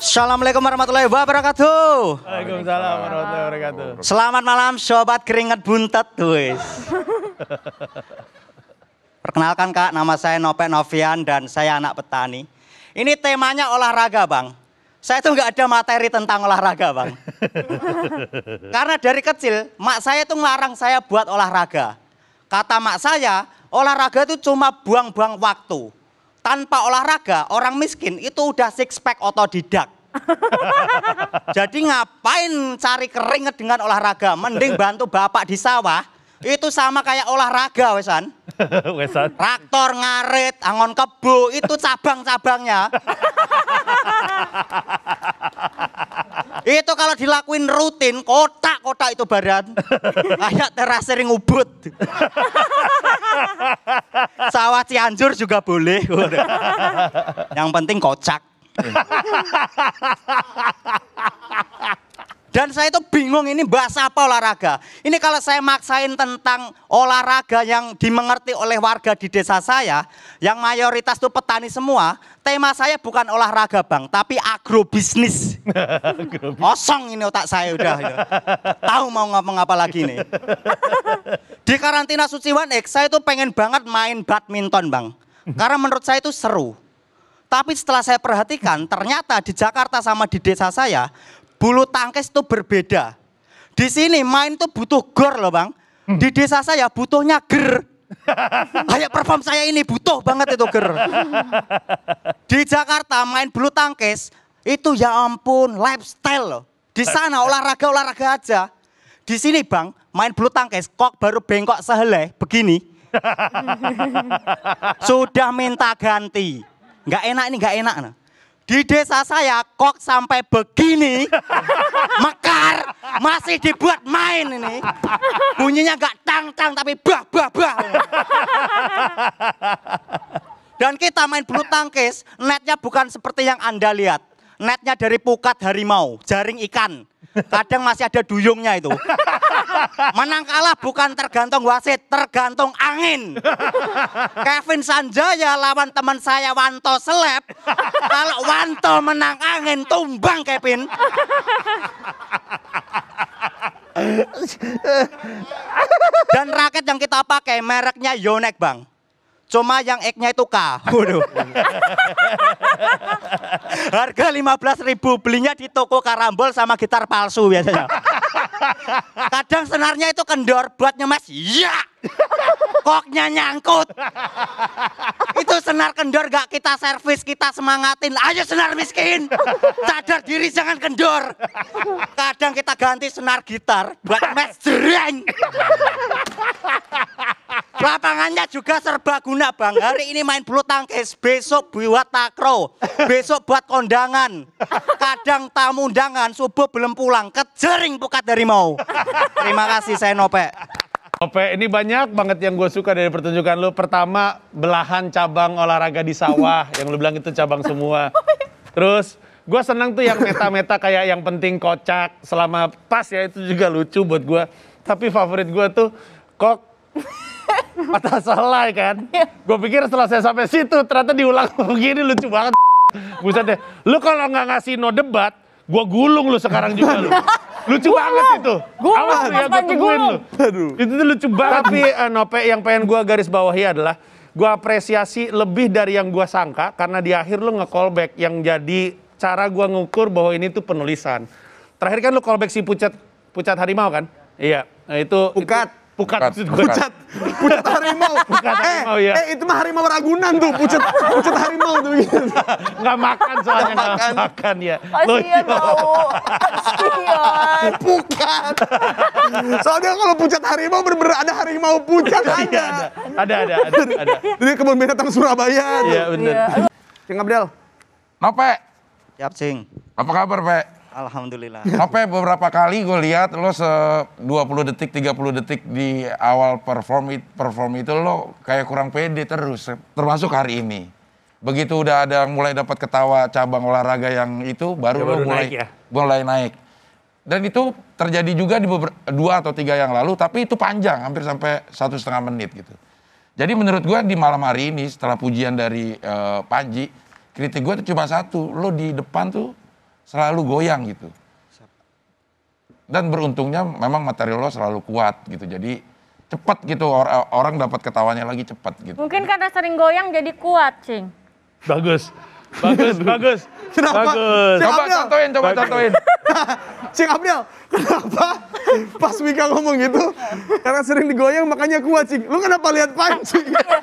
Assalamualaikum warahmatullahi wabarakatuh. Waalaikumsalam warahmatullahi wabarakatuh. Selamat malam sobat keringat buntet guys. Perkenalkan Kak, nama saya Nope Novian dan saya anak petani. Ini temanya olahraga, Bang. Saya tuh nggak ada materi tentang olahraga, Bang. Karena dari kecil mak saya tuh ngelarang saya buat olahraga. Kata mak saya, olahraga itu cuma buang-buang waktu tanpa olahraga orang miskin itu udah six pack otodidak. Jadi ngapain cari keringet dengan olahraga? Mending bantu bapak di sawah. Itu sama kayak olahraga, Wesan. Wesan. Traktor ngarit, angon kebu, itu cabang-cabangnya. Itu kalau dilakuin rutin, kotak-kotak itu badan. Kayak teras sering ubut. Sawah Cianjur juga boleh. Yang penting kocak. Dan saya itu bingung ini bahasa apa olahraga. Ini kalau saya maksain tentang olahraga yang dimengerti oleh warga di desa saya, yang mayoritas itu petani semua, tema saya bukan olahraga bang, tapi agrobisnis. Kosong ini otak saya udah. Ya. Tahu mau ngomong apa lagi nih. Di karantina Suciwan X, saya itu pengen banget main badminton bang. Karena menurut saya itu seru. Tapi setelah saya perhatikan, ternyata di Jakarta sama di desa saya, bulu tangkis itu berbeda. Di sini main tuh butuh gor loh bang. Hmm. Di desa saya butuhnya ger. Kayak perform saya ini butuh banget itu ger. Di Jakarta main bulu tangkis itu ya ampun lifestyle loh. Di sana olahraga-olahraga aja. Di sini bang main bulu tangkis kok baru bengkok sehelai begini. Sudah minta ganti. Nggak enak ini nggak enak. Nah. Di desa saya kok sampai begini mekar masih dibuat main ini. Bunyinya gak tang-tang tapi bah bah bah. Dan kita main bulu tangkis, netnya bukan seperti yang Anda lihat. Netnya dari pukat harimau, jaring ikan. Kadang masih ada duyungnya itu. Menang kalah bukan tergantung wasit, tergantung angin. Kevin Sanjaya lawan teman saya Wanto Seleb. Kalau Wanto menang angin tumbang Kevin. Dan raket yang kita pakai mereknya Yonex Bang. Cuma yang x itu K. Waduh. Harga belas ribu belinya di toko karambol sama gitar palsu biasanya. Kadang senarnya itu kendor buatnya mas, Ya. Koknya nyangkut. itu senar kendor gak kita servis, kita semangatin. Ayo senar miskin. Sadar diri jangan kendor. Kadang kita ganti senar gitar buat mas jereng. Lapangannya juga serbaguna bang. Hari ini main bulu tangkis, besok buat takro, besok buat kondangan. Kadang tamu undangan, subuh belum pulang, kejering pukat dari mau. Terima kasih saya Nope. Nope, ini banyak banget yang gue suka dari pertunjukan lu. Pertama, belahan cabang olahraga di sawah, yang lu bilang itu cabang semua. Terus, gue seneng tuh yang meta-meta kayak yang penting kocak, selama pas ya itu juga lucu buat gue. Tapi favorit gue tuh, kok patah selai kan. Gue pikir setelah saya sampai situ ternyata diulang begini lucu banget. Buset deh. Lu kalau nggak ngasih no debat, gue gulung lu sekarang juga lu. Lucu gulung. banget itu. Gulung. Awas ya gue tungguin lu. Aduh. Itu tuh lucu banget. Tapi uh, Nope yang pengen gue garis bawahi adalah gue apresiasi lebih dari yang gue sangka karena di akhir lu nge-callback yang jadi cara gue ngukur bahwa ini tuh penulisan. Terakhir kan lu callback si Pucat Pucat Harimau kan? Iya. Nah, itu Pukat. Pukat, pucat pucat, pucat harimau. Pucat eh, harimau eh, ya. Eh itu mah harimau Ragunan tuh, pucat, pucat harimau tuh gitu. makan soalnya nggak makan. makan ya. Kasihan bau. Iya. Kasihan. Pukat. Soalnya kalau pucat harimau bener-bener ada harimau pucat iya, ada. Ada ada ada ada. Jadi kebun binatang Surabaya tuh. Iya benar. Cing iya. Abdel. Nope. siap Cing. Apa kabar, Pak? Alhamdulillah. Sampai beberapa kali gue lihat lo se 20 detik 30 detik di awal perform it, perform itu lo kayak kurang pede terus termasuk hari ini. Begitu udah ada mulai dapat ketawa cabang olahraga yang itu baru ya, lo mulai naik ya. mulai naik. Dan itu terjadi juga di beberapa, dua atau tiga yang lalu tapi itu panjang hampir sampai satu setengah menit gitu. Jadi menurut gue di malam hari ini setelah pujian dari uh, Panji kritik gue tuh cuma satu lo di depan tuh selalu goyang gitu. Dan beruntungnya memang material lo selalu kuat gitu. Jadi cepat gitu or eh, orang dapat ketawanya lagi cepat gitu. Mungkin karena sering goyang jadi kuat, Cing. Bagus. Bagus, bagus. Kenapa? Bagus. coba Abdel. contohin, coba bagus. contohin. Cing Abdel, kenapa pas Mika ngomong gitu? Karena sering digoyang makanya kuat, Cing. Lu kenapa lihat pancing?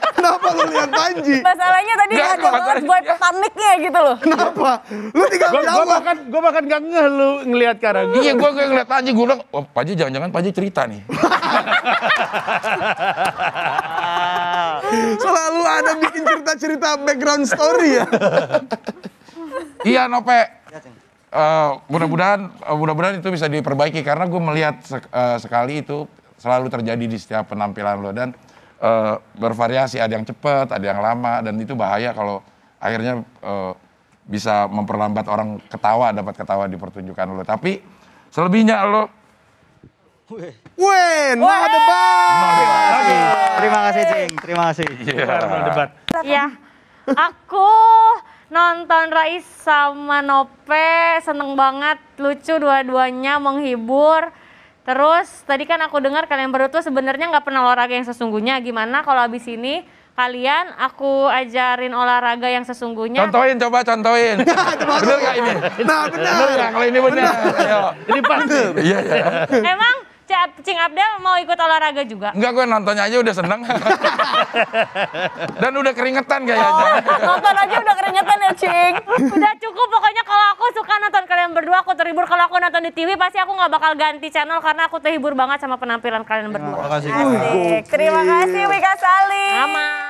lihat Panji? Masalahnya tadi gak, ada banget buat ya. paniknya gitu loh. Kenapa? Lu tinggal gua, jawab. Gue bahkan, gua bahkan gak ngeh lu ngelihat Karang. Iya gue ngeliat Panji, gue bilang, oh, Panji jangan-jangan Panji cerita nih. Selalu ada bikin cerita-cerita background story ya. iya Nope. Uh, mudah-mudahan mudah-mudahan itu bisa diperbaiki karena gue melihat sek, uh, sekali itu selalu terjadi di setiap penampilan lo dan uh, bervariasi, ada yang cepat, ada yang lama, dan itu bahaya kalau akhirnya uh, bisa memperlambat orang ketawa, dapat ketawa di pertunjukan lo. Tapi selebihnya lo Wen, nah debat. Terima kasih, Cing. Terima kasih. Iya. Iya. Aku nonton Rais sama Nope, seneng banget, lucu dua-duanya, menghibur. Terus tadi kan aku dengar kalian berdua tuh sebenarnya nggak pernah olahraga yang sesungguhnya. Gimana kalau abis ini kalian aku ajarin olahraga yang sesungguhnya. Contohin coba contohin. Benar nggak ini? Nah benar. Benar, kalau ini benar. Ini pasti. Iya iya. Emang Cing Abdel mau ikut olahraga juga? Enggak, gue nontonnya aja udah seneng. Dan udah keringetan kayaknya. Oh, nonton aja udah keringetan ya, Cing. Udah cukup, pokoknya kalau aku suka nonton kalian berdua, aku terhibur. Kalau aku nonton di TV, pasti aku nggak bakal ganti channel karena aku terhibur banget sama penampilan kalian berdua. Terima kasih. Asik. Terima kasih, Wika Sali. Aman.